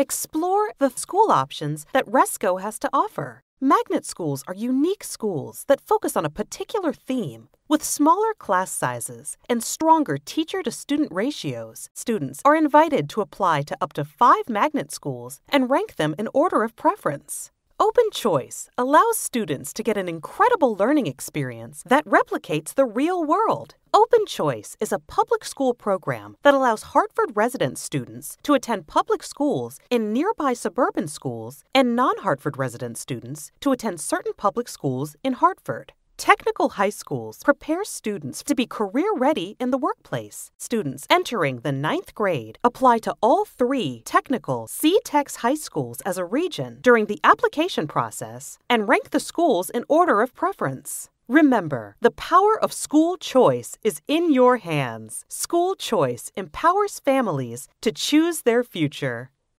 Explore the school options that Resco has to offer. Magnet schools are unique schools that focus on a particular theme. With smaller class sizes and stronger teacher to student ratios, students are invited to apply to up to five magnet schools and rank them in order of preference. Open Choice allows students to get an incredible learning experience that replicates the real world. Open Choice is a public school program that allows Hartford resident students to attend public schools in nearby suburban schools and non Hartford resident students to attend certain public schools in Hartford. Technical high schools prepare students to be career ready in the workplace. Students entering the ninth grade apply to all three technical CTEX high schools as a region during the application process and rank the schools in order of preference. Remember, the power of school choice is in your hands. School choice empowers families to choose their future.